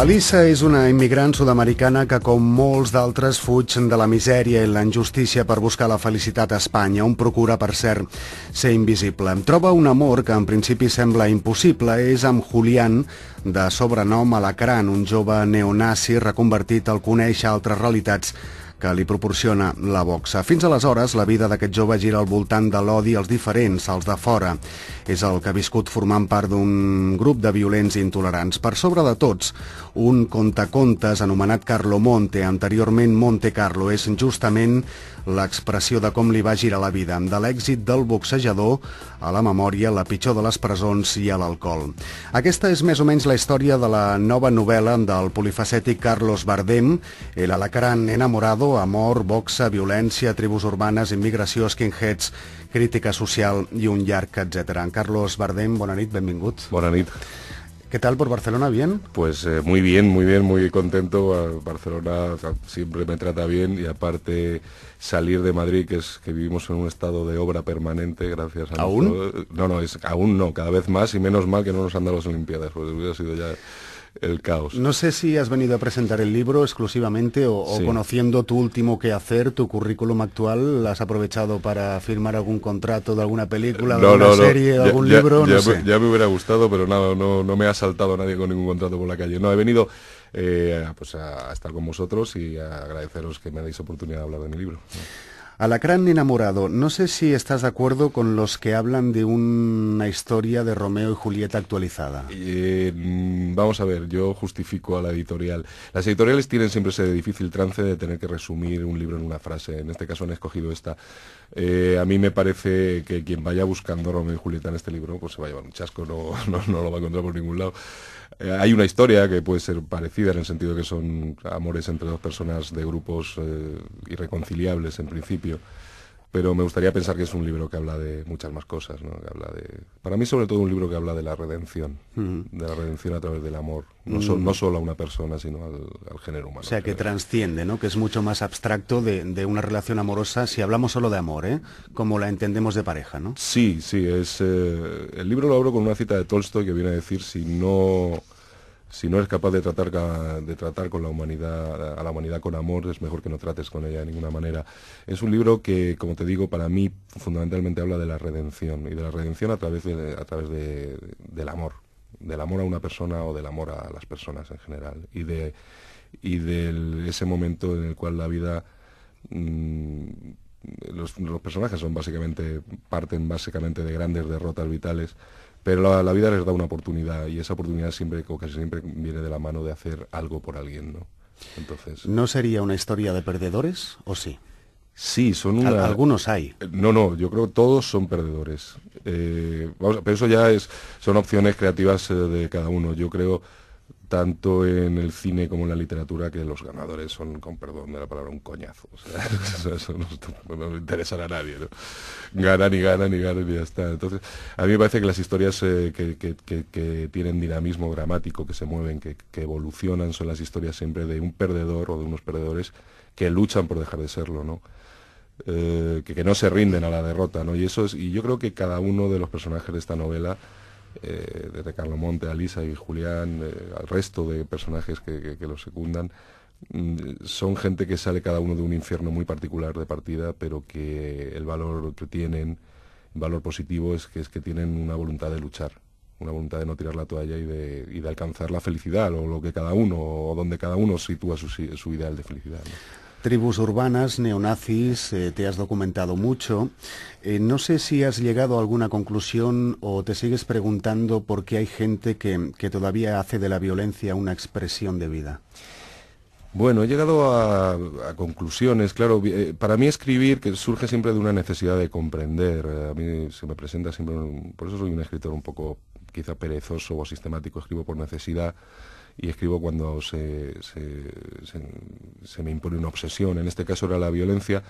Alissa és una immigrant sud-americana que, com molts d'altres, fuig de la misèria i la injustícia per buscar la felicitat a Espanya, on procura, per cert, ser invisible. Troba un amor que en principi sembla impossible, és amb Julián, de sobrenom Alacran, un jove neonazi reconvertit al conèixer altres realitats que li proporciona la boxa. Fins aleshores, la vida d'aquest jove gira al voltant de l'odi als diferents, als de fora. És el que ha viscut formant part d'un grup de violents intolerants. Per sobre de tots, un contacontes anomenat Carlo Monte, anteriorment Monte Carlo, és justament l'expressió de com li va girar la vida, de l'èxit del boxejador a la memòria, la pitjor de les presons i a l'alcohol. Aquesta és més o menys la història de la nova novel·la del polifacètic Carlos Bardem, El alacarán enamorado, amor, boxa, violència, tribus urbanes, immigració, skinheads, crítica social i un llarg, etc. En Carlos Bardem, bona nit, benvingut. Bona nit. ¿Qué tal por Barcelona? ¿Bien? Pues eh, muy bien, muy bien, muy contento. Barcelona siempre me trata bien y aparte salir de Madrid, que es que vivimos en un estado de obra permanente, gracias a ¿Aún? Eh, no, no, es aún no, cada vez más y menos mal que no nos han dado las Olimpiadas, pues hubiera sido ya el caos. No sé si has venido a presentar el libro exclusivamente o, conociendo tu último hacer, tu currículum actual, ¿has aprovechado para firmar algún contrato de alguna película, de alguna serie, algún libro? Ya, sé. Me, ya, me, hubiera gustado, pero no, me ha saltado nadie con ningún contrato por la calle. No, he venido... Eh, pues a, estar con vosotros y a agradeceros que me dais oportunidad de hablar de mi libro. Alacrán enamorado, no sé si estás de acuerdo con los que hablan de una historia de Romeo y Julieta actualizada. Eh, mm, vamos a ver, yo justifico a la editorial. Las editoriales tienen siempre ese difícil trance de tener que resumir un libro en una frase. En este caso han escogido esta. Eh, a mí me parece que quien vaya buscando Romeo y Julieta en este libro, pues se va a llevar un chasco, no, no lo va a encontrar por ningún lado. Eh, hay una historia que puede ser parecida en el sentido de que son amores entre dos personas de grupos eh, irreconciliables en principio pero me gustaría pensar que es un libro que habla de muchas más cosas, ¿no? Que habla de, para mí sobre todo un libro que habla de la redención, de la redención a través del amor, no, mm. solo a una persona, sino al, género humano. O sea, que transciende, ¿no? Que es mucho más abstracto de, una relación amorosa, si hablamos solo de amor, ¿eh? Como la entendemos de pareja, ¿no? Sí, sí, es, eh, el libro lo abro con una cita de Tolstoy que viene a decir, si no si no eres capaz de tratar, de tratar con la humanidad, a la humanidad con amor, es mejor que no trates con ella de ninguna manera. Es un libro que, como te digo, para mí fundamentalmente habla de la redención y de la redención a través, de, a través del amor, del amor a una persona o del amor a las personas en general y de, y ese momento en el cual la vida... Mm, los, los personajes son básicamente, parten básicamente de grandes derrotas vitales pero la, vida les da una oportunidad y esa oportunidad siempre, o casi siempre, viene de la mano de hacer algo por alguien, ¿no? Entonces... ¿No sería una historia de perdedores o sí? Sí, son Algunos hay. Eh, no, no, yo creo que todos son perdedores. Eh, pero eso ya es, son opciones creativas eh, de cada uno. Yo creo tanto en el cine como en la literatura, que los ganadores son, con perdón de la palabra, un coñazo. eso, no, interesará a nadie. ¿no? Ganan y ganan y ganan y ya está. Entonces, a mí me parece que las historias eh, que, que, tienen dinamismo dramático, que se mueven, que, evolucionan, son las historias siempre de un perdedor o de unos perdedores que luchan por dejar de serlo, ¿no? Eh, que, que, no se rinden a la derrota, ¿no? Y eso es, y yo creo que cada uno de los personajes de esta novela de eh, desde Carlo Monte a Lisa y Julián, eh, al resto de personajes que, los secundan, mm, son gente que sale cada uno de un infierno muy particular de partida, pero que el valor que tienen, valor positivo, es que es que tienen una voluntad de luchar, una voluntad de no tirar la toalla y de, alcanzar la felicidad, o lo que cada uno, o donde cada uno sitúa su, ideal de felicidad tribus urbanas, neonazis, eh, te has documentado mucho. Eh, no sé si has llegado a alguna conclusión o te sigues preguntando por qué hay gente que, todavía hace de la violencia una expresión de vida. Bueno, he llegado a, conclusiones, claro, eh, para mí escribir que surge siempre de una necesidad de comprender, a mí se me presenta siempre, por eso soy un escritor un poco quizá perezoso o sistemático, escribo por necesidad y escribo cuando se, me impone una obsesión. En este caso era la violencia.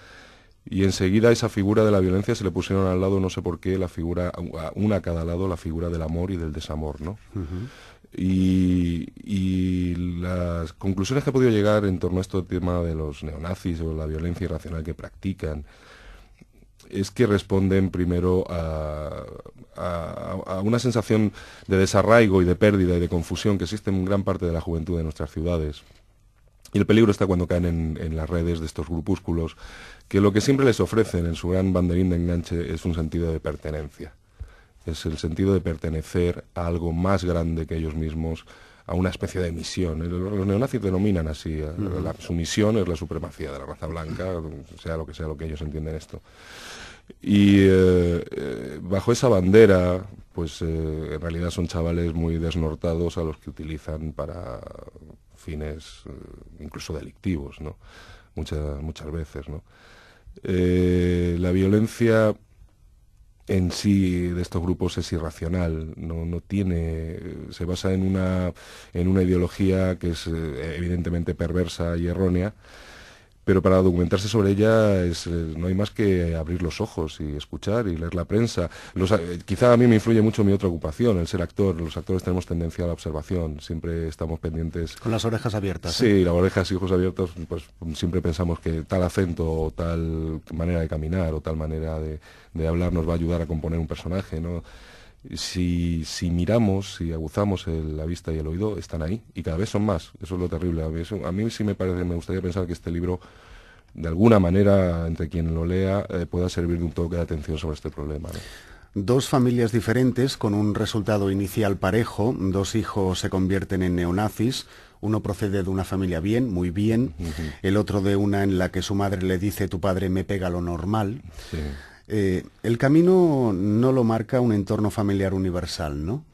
Y enseguida esa figura de la violencia se le pusieron al lado, no sé por qué, la figura, una a cada lado, la figura del amor y del desamor, ¿no? y, y, las conclusiones que he podido llegar en torno a este tema de los neonazis o la violencia irracional que practican, es que responden primero a, una sensación de desarraigo y de pérdida y de confusión que existe en gran parte de la juventud de nuestras ciudades. Y el peligro está cuando caen en, las redes de estos grupúsculos, que lo que siempre les ofrecen en su gran banderín de enganche es un sentido de pertenencia. Es el sentido de pertenecer a algo más grande que ellos mismos, a una especie de misión. Eh, los neonazis denominan así, eh, la, su misión es la supremacía de la raza blanca, sea lo que sea lo que ellos entienden esto. Y eh, eh, bajo esa bandera, pues eh, en realidad son chavales muy desnortados a los que utilizan para fines incluso delictivos, ¿no? Muchas, muchas veces, ¿no? la violencia en sí de estos grupos es irracional, no, no tiene, se basa en una, en una ideología que es evidentemente perversa y errónea, pero para documentarse sobre ella es, eh, no hay más que abrir los ojos y escuchar y leer la prensa. Eh, quizá a mí me influye mucho mi otra ocupación, el ser actor. Los actores tenemos tendencia a la observación, siempre estamos pendientes. Con las orejas abiertas. ¿eh? Sí, las orejas y ojos abiertos, pues siempre pensamos que tal acento o tal manera de caminar o tal manera de, de hablar nos va a ayudar a componer un personaje, si, miramos, si aguzamos la vista y el oído, están ahí. Y cada vez son más. Eso es lo terrible. A mí, sí me parece, me gustaría pensar que este libro de alguna manera, entre quien lo lea, eh, pueda servir de un toque de atención sobre este problema. Dos familias diferentes con un resultado inicial parejo, dos hijos se convierten en neonazis, uno procede de una familia bien, muy bien, el otro de una en la que su madre le dice tu padre me pega lo normal. Eh, el camino no lo marca un entorno familiar universal, ¿no?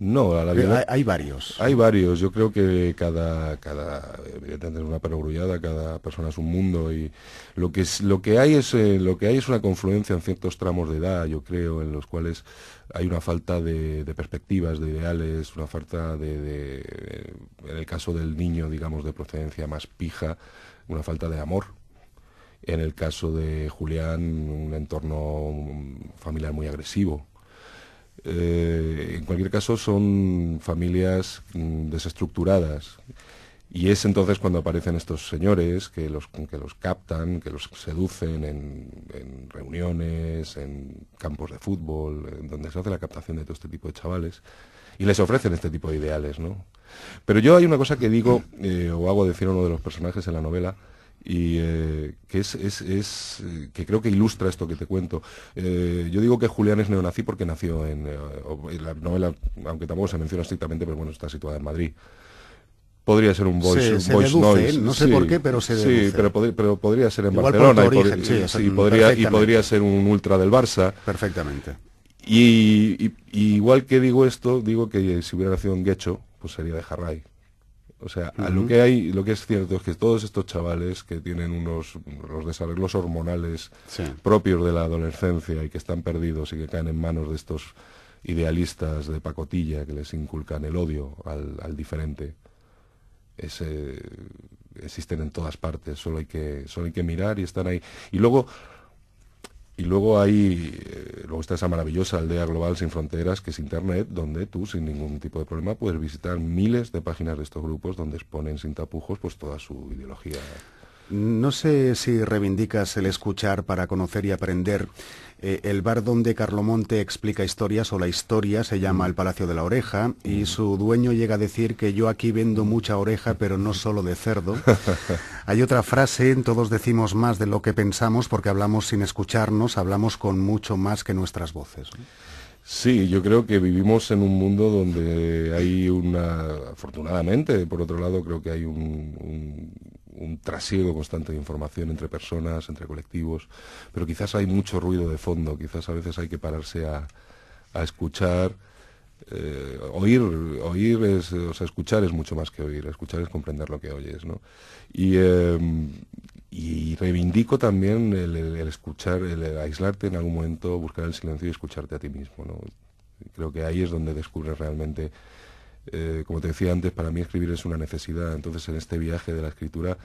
No, a la eh, vida, hay, varios. Hay varios. Yo creo que cada, cada evidentemente es una perogrullada, cada persona es un mundo y lo que es, lo que hay es eh, lo que hay es una confluencia en ciertos tramos de edad, yo creo, en los cuales hay una falta de, perspectivas, de ideales, una falta de, de, en el caso del niño, digamos, de procedencia más pija, una falta de amor, en el caso de Julián, un entorno familiar muy agresivo. Eh, en cualquier caso, son familias mm, desestructuradas. Y es entonces cuando aparecen estos señores que los, captan, que los seducen en, reuniones, en campos de fútbol, donde se hace la captación de todo este tipo de chavales, y les ofrecen este tipo de ideales, ¿no? Pero yo hay una cosa que digo, eh, o hago decir a uno de los personajes en la novela, y eh, que es, es, es, eh, que creo que ilustra esto que te cuento. Eh, yo digo que Julián es neonazi porque nació en, la novela, aunque tampoco se menciona estrictamente, pero bueno, está situada en Madrid. Podría ser un voice, un noise. no sé por qué, pero se Sí, pero, podría ser en Barcelona y, podría, ser un ultra del Barça. Perfectamente. Y, igual que digo esto, digo que si hubiera nacido en Guecho, pues sería de Harray. O sea, lo que hay, lo que es cierto es que todos estos chavales que tienen unos los desarreglos hormonales propios de la adolescencia y que están perdidos y que caen en manos de estos idealistas de pacotilla que les inculcan el odio al, al diferente, ese, existen en todas partes, solo hay, que, solo hay que mirar y están ahí. Y luego y luego hay, eh, luego está esa maravillosa aldea global sin fronteras, que es Internet, donde tú, sin ningún tipo de problema, puedes visitar miles de páginas de estos grupos donde exponen sin tapujos pues toda su ideología no sé si reivindicas el escuchar para conocer y aprender. Eh, el bar donde Carlomonte explica historias o la historia se llama mm. El Palacio de la Oreja y mm. su dueño llega a decir que yo aquí vendo mucha oreja pero no solo de cerdo. Hay otra frase, todos decimos más de lo que pensamos porque hablamos sin escucharnos, hablamos con mucho más que nuestras voces. Sí, yo creo que vivimos en un mundo donde hay una, afortunadamente, por otro lado, creo que hay un un trasiego constante de información entre personas, entre colectivos, pero quizás hay mucho ruido de fondo, quizás a veces hay que pararse a, escuchar. Eh, oír, oír es, o sea, escuchar es mucho más que oír, escuchar es comprender lo que oyes, ¿no? Y, em, y reivindico también el, escuchar, el, aislarte en algún momento, buscar el silencio y escucharte a ti mismo, ¿no? Creo que ahí es donde descubres realmente eh, como te decía antes, para mí escribir es una necesidad, entonces en este viaje de la escritura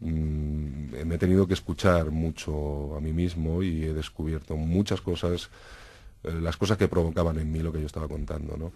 mm, me he tenido que escuchar mucho a mí mismo y he descubierto muchas cosas, eh, las cosas que provocaban en mí lo que yo estaba contando.